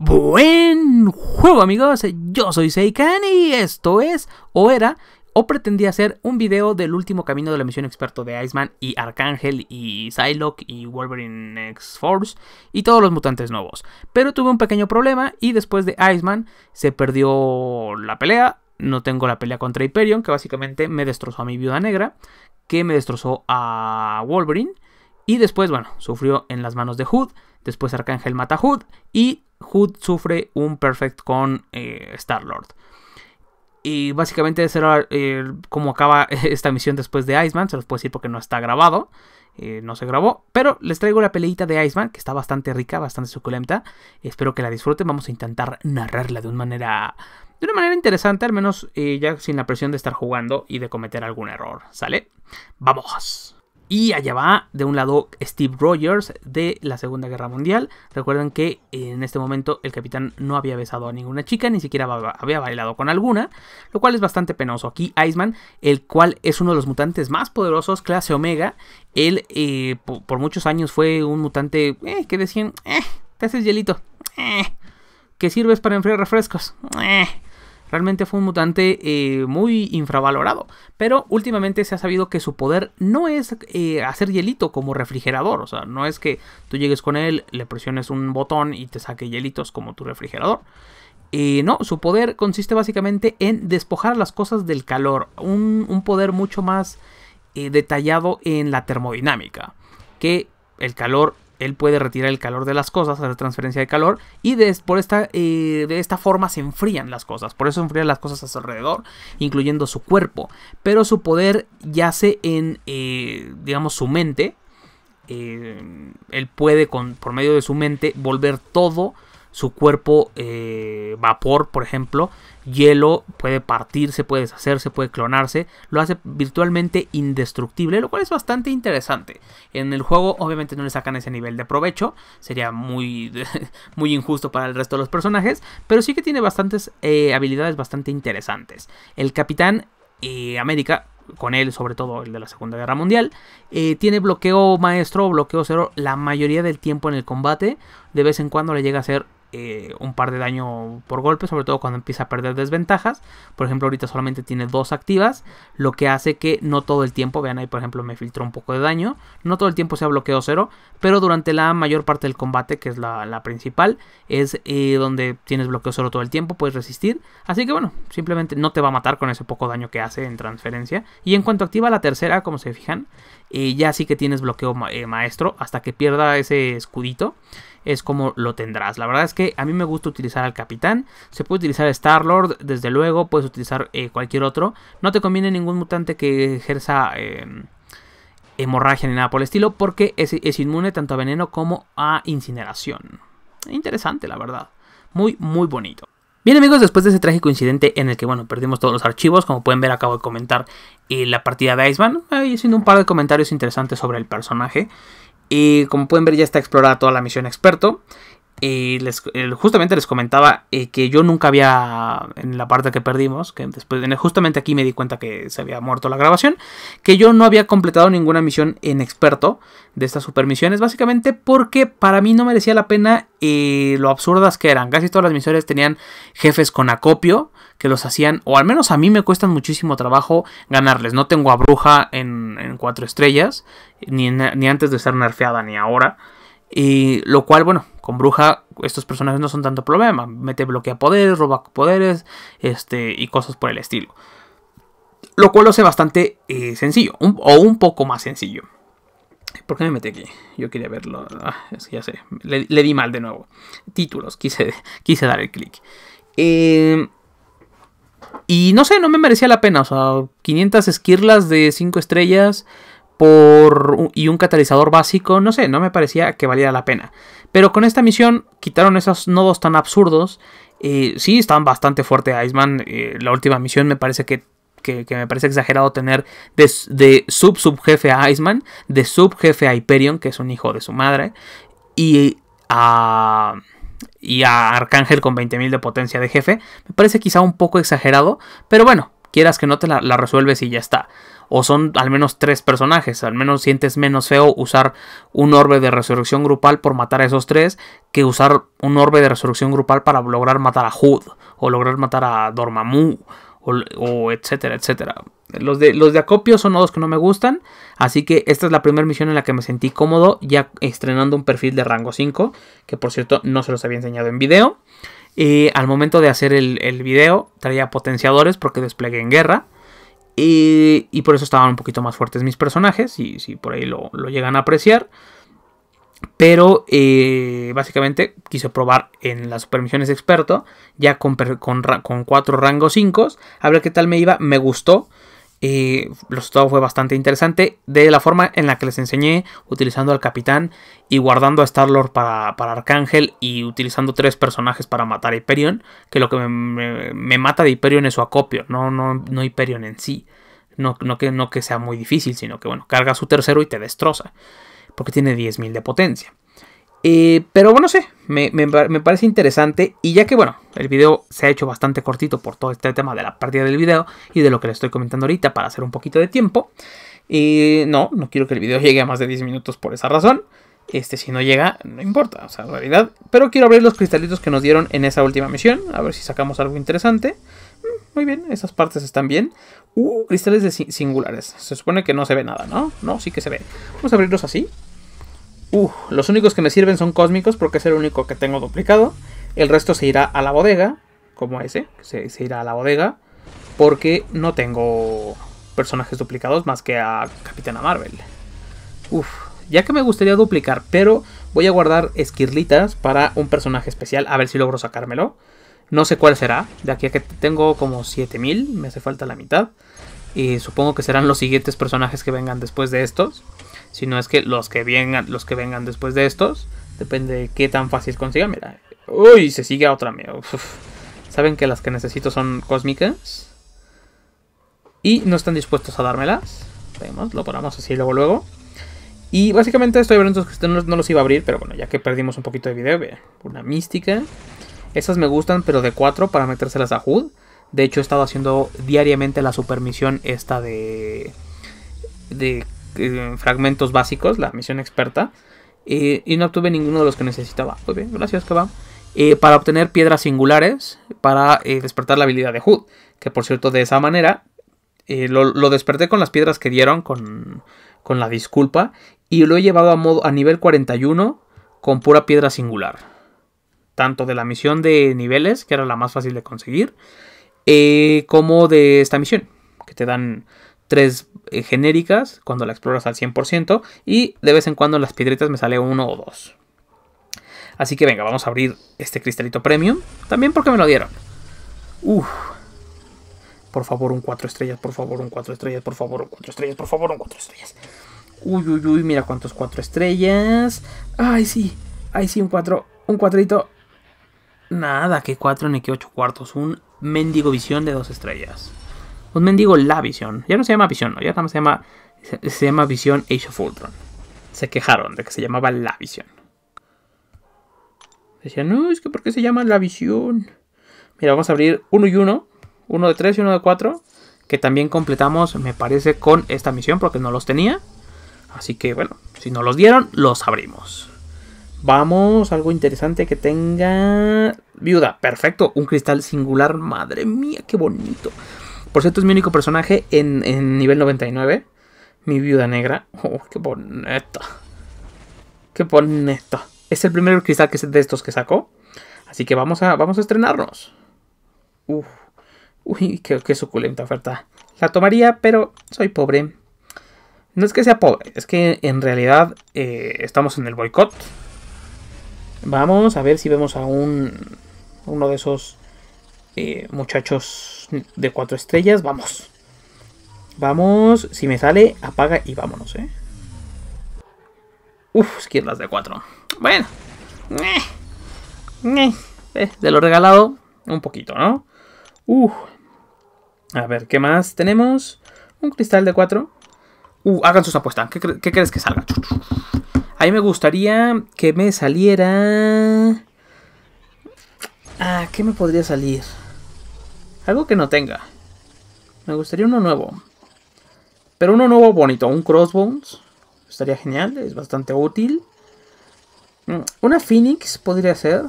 Buen juego amigos, yo soy Seikan y esto es, o era, o pretendía hacer un video del último camino de la misión experto de Iceman y Arcángel y Psylocke y Wolverine X-Force y todos los mutantes nuevos. Pero tuve un pequeño problema y después de Iceman se perdió la pelea, no tengo la pelea contra Hyperion que básicamente me destrozó a mi viuda negra, que me destrozó a Wolverine y después, bueno, sufrió en las manos de Hood Después Arcángel mata a Hood y Hood sufre un perfect con eh, Star-Lord. Y básicamente será eh, como acaba esta misión después de Iceman. Se los puedo decir porque no está grabado. Eh, no se grabó. Pero les traigo la peleita de Iceman, que está bastante rica, bastante suculenta. Espero que la disfruten. Vamos a intentar narrarla de una manera. De una manera interesante, al menos ya sin la presión de estar jugando y de cometer algún error. ¿Sale? ¡Vamos! Y allá va, de un lado, Steve Rogers de la Segunda Guerra Mundial. Recuerden que en este momento el capitán no había besado a ninguna chica, ni siquiera había bailado con alguna, lo cual es bastante penoso. Aquí Iceman, el cual es uno de los mutantes más poderosos, clase Omega, él eh, por, muchos años fue un mutante eh, que decían, eh, te haces hielito, eh, que sirves para enfriar refrescos, Realmente fue un mutante eh, muy infravalorado, pero últimamente se ha sabido que su poder no es eh, hacer hielito como refrigerador, o sea, no es que tú llegues con él, le presiones un botón y te saque hielitos como tu refrigerador. Eh, no, su poder consiste básicamente en despojar las cosas del calor, un, un poder mucho más detallado en la termodinámica, que el calor él puede retirar el calor de las cosas, hacer transferencia de calor, y de, por esta, eh, de esta forma se enfrían las cosas. Por eso enfrían las cosas a su alrededor, incluyendo su cuerpo. Pero su poder yace en, eh, digamos, su mente. Eh, él puede, con, por medio de su mente, volver todo su cuerpo eh, vapor, por ejemplo, hielo, puede partirse, puede deshacerse, puede clonarse, lo hace virtualmente indestructible, lo cual es bastante interesante. En el juego obviamente no le sacan ese nivel de provecho, sería muy, muy injusto para el resto de los personajes, pero sí que tiene bastantes eh, habilidades bastante interesantes. El capitán eh, América, con él, sobre todo el de la Segunda Guerra Mundial. tiene bloqueo maestro o bloqueo cero la mayoría del tiempo en el combate. De vez en cuando le llega a ser eh, un par de daño por golpe, sobre todo cuando empieza a perder desventajas. Por ejemplo, ahorita solamente tiene dos activas, lo que hace que no todo el tiempo, vean ahí por ejemplo me filtró un poco de daño, no todo el tiempo sea bloqueo cero, pero durante la mayor parte del combate, que es la, principal, es eh, donde tienes bloqueo cero todo el tiempo, puedes resistir. Así que bueno, simplemente no te va a matar con ese poco daño que hace en transferencia. Y en cuanto activa la tercera, como se fijan, eh, ya sí que tienes bloqueo eh, maestro hasta que pierda ese escudito. Es como lo tendrás. La verdad es que a mí me gusta utilizar al capitán. Se puede utilizar Star Lord, desde luego. Puedes utilizar eh, cualquier otro. No te conviene ningún mutante que ejerza em, hemorragia ni nada por el estilo. Porque es inmune tanto a veneno como a incineración. Interesante, la verdad. Muy, muy bonito. Bien amigos, después de ese trágico incidente en el que, bueno, perdimos todos los archivos, como pueden ver acabo de comentar y eh, la partida de Iceman, haciendo un par de comentarios interesantes sobre el personaje. Y como pueden ver ya está explorada toda la misión experto y les, eh, justamente les comentaba eh, que yo nunca había, en la parte que perdimos, que después, justamente aquí me di cuenta que se había muerto la grabación, que yo no había completado ninguna misión en experto de estas supermisiones, básicamente porque para mí no merecía la pena eh, lo absurdas que eran. Casi todas las misiones tenían jefes con acopio que los hacían, o al menos a mí me cuestan muchísimo trabajo ganarles. No tengo a bruja en, en cuatro estrellas, ni, ni antes de ser nerfeada, ni ahora. Y lo cual, bueno, con bruja, estos personajes no son tanto problema. Mete bloquea poderes, roba poderes, este, y cosas por el estilo. Lo cual lo hace bastante eh, sencillo, o un poco más sencillo. ¿Por qué me metí aquí? Yo quería verlo. Ah, ya sé. Le, di mal de nuevo. Títulos. Quise, quise dar el clic. Em, y no sé, no me merecía la pena. O sea, 500 esquirlas de 5 estrellas por y un catalizador básico, no sé, no me parecía que valiera la pena. Pero con esta misión quitaron esos nodos tan absurdos. Eh, sí, estaban bastante fuerte Iceman. Eh, la última misión me parece que, que, me parece exagerado tener de, sub sub subjefe a Iceman, de jefe a Hyperion, que es un hijo de su madre, y a y a Arcángel con 20.000 de potencia de jefe. Me parece quizá un poco exagerado, pero bueno, quieras que no te la, resuelves y ya está. O son al menos tres personajes, al menos sientes menos feo usar un orbe de resurrección grupal por matar a esos tres que usar un orbe de resurrección grupal para lograr matar a Hood o lograr matar a Dormammu o, etcétera, etcétera. Los de, los de acopio son nodos que no me gustan, así que esta es la primera misión en la que me sentí cómodo ya estrenando un perfil de rango 5, que por cierto no se los había enseñado en video al momento de hacer el, el video traía potenciadores porque desplegué en guerra. Y, por eso estaban un poquito más fuertes mis personajes, y si por ahí lo, llegan a apreciar. Pero eh, básicamente quise probar en las supermisiones experto, ya con, con, con 4 rangos 5. A ver qué tal me iba, me gustó. Y el resultado fue bastante interesante de la forma en la que les enseñé, utilizando al capitán y guardando a Star-Lord para, para, Arcángel y utilizando tres personajes para matar a Hyperion, que lo que me, mata de Hyperion es su acopio, no, no, no Hyperion en sí. No, no, que, no que sea muy difícil, sino que bueno, carga su tercero y te destroza, porque tiene 10.000 de potencia. Eh, pero bueno, sé, me, parece interesante. Y ya que, bueno, el video se ha hecho bastante cortito por todo este tema de la partida del video y de lo que le estoy comentando ahorita para hacer un poquito de tiempo. Y eh, no, no quiero que el video llegue a más de 10 minutos por esa razón. Este, si no llega, no importa, o sea, en realidad. Pero quiero abrir los cristalitos que nos dieron en esa última misión, a ver si sacamos algo interesante. Mm, muy bien, esas partes están bien. Uh, cristales singulares. Se supone que no se ve nada, ¿no? No, sí que se ve. Vamos a abrirlos así. Uf, los únicos que me sirven son cósmicos porque es el único que tengo duplicado. El resto se irá a la bodega, como ese, se, irá a la bodega, porque no tengo personajes duplicados más que a Capitana Marvel. Uf, ya que me gustaría duplicar, pero voy a guardar esquirlitas para un personaje especial, a ver si logro sacármelo. No sé cuál será, de aquí a que tengo como 7000, me hace falta la mitad. Y supongo que serán los siguientes personajes que vengan después de estos. Si no es que los que vengan, los que vengan después de estos, depende de qué tan fácil consiga... Mira, uy, se sigue a otra mía. Saben que las que necesito son cósmicas y no están dispuestos a dármelas. Vemos, lo ponemos así luego luego. Y básicamente estoy abriendo que no los iba a abrir, pero bueno, ya que perdimos un poquito de video, una mística. Esas me gustan, pero de cuatro... para metérselas a Hood... De hecho, he estado haciendo diariamente la supermisión esta de... de eh, fragmentos básicos, la misión experta, eh, y no obtuve ninguno de los que necesitaba. Muy pues bien, gracias, Kebab. Eh, para obtener piedras singulares, para despertar la habilidad de Hood, que por cierto, de esa manera lo, desperté con las piedras que dieron, con, con la disculpa, y lo he llevado a, modo, a nivel 41 con pura piedra singular. Tanto de la misión de niveles, que era la más fácil de conseguir, como de esta misión, que te dan tres eh, genéricas cuando la exploras al 100% y de vez en cuando las piedritas me sale uno o dos. Así que venga, vamos a abrir este cristalito premium. También porque me lo dieron. Por favor, un cuatro estrellas, por favor, un cuatro estrellas, por favor, un 4 estrellas, por favor, un cuatro estrellas. Uy, uy, uy, mira cuántos cuatro estrellas. Ay, sí, ay, sí, un 4, un cuadrito Nada, que cuatro ni que ocho cuartos, un mendigo visión de dos estrellas. Un pues mendigo la visión. Ya no se llama visión, ya se llama, llama visión Age of Ultron. Se quejaron de que se llamaba la visión. Decían, no, es que ¿por qué se llama la visión? Mira, vamos a abrir uno y uno. Uno de tres y uno de cuatro. Que también completamos, me parece, con esta misión porque no los tenía. Así que bueno, si no los dieron, los abrimos. Vamos, algo interesante que tenga... Viuda, perfecto. Un cristal singular, madre mía, qué bonito. Por cierto, es mi único personaje en, nivel 99. Mi viuda negra. Oh, qué bonito. Qué bonito. Es el primer cristal que es de estos que sacó. Así que vamos a, vamos a estrenarnos. Uy, qué, suculenta oferta. La tomaría, pero soy pobre. No es que sea pobre, es que en realidad eh, estamos en el boicot. Vamos a ver si vemos a un, uno de esos eh, muchachos de cuatro estrellas, vamos. Vamos, si me sale, apaga y vámonos, ¿eh? Uf, izquierdas de cuatro. Bueno. Eh, eh, eh, de lo regalado, un poquito, ¿no? Uf. A ver, ¿qué más tenemos? Un cristal de cuatro. Uh, hagan sus apuestas. ¿Qué, crees que salga? A mí me gustaría que me saliera... Ah, ¿qué me podría salir? Algo que no tenga. Me gustaría uno nuevo. Pero uno nuevo bonito, un Crossbones. Estaría genial, es bastante útil. Mm, una Phoenix podría ser.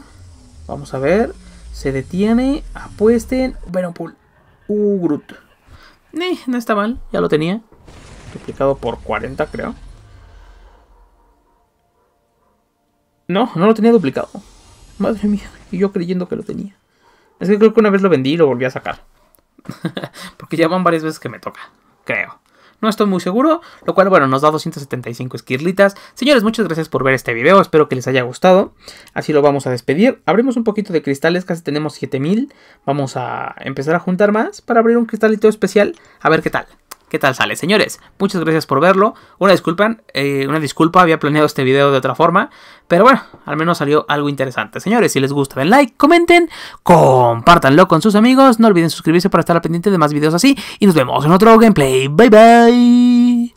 Vamos a ver. Se detiene. Apuesten. Venopool. Uh, Groot. Eh, no está mal, ya lo tenía. Duplicado por 40, creo. No, no lo tenía duplicado. Madre mía, y yo creyendo que lo tenía. Es que creo que una vez lo vendí y lo volví a sacar. Porque ya van varias veces que me toca, creo. No estoy muy seguro, lo cual, bueno, nos da 275 esquirlitas. Señores, muchas gracias por ver este video, espero que les haya gustado. Así lo vamos a despedir. Abrimos un poquito de cristales, casi tenemos 7000. Vamos a empezar a juntar más para abrir un cristalito especial, a ver qué tal qué tal sale. Señores, muchas gracias por verlo. Una disculpa, eh, una disculpa, había planeado este video de otra forma, pero bueno, al menos salió algo interesante. Señores, si les gusta, den like, comenten, compartanlo con sus amigos, no olviden suscribirse para estar al pendiente de más videos así y nos vemos en otro gameplay. Bye bye.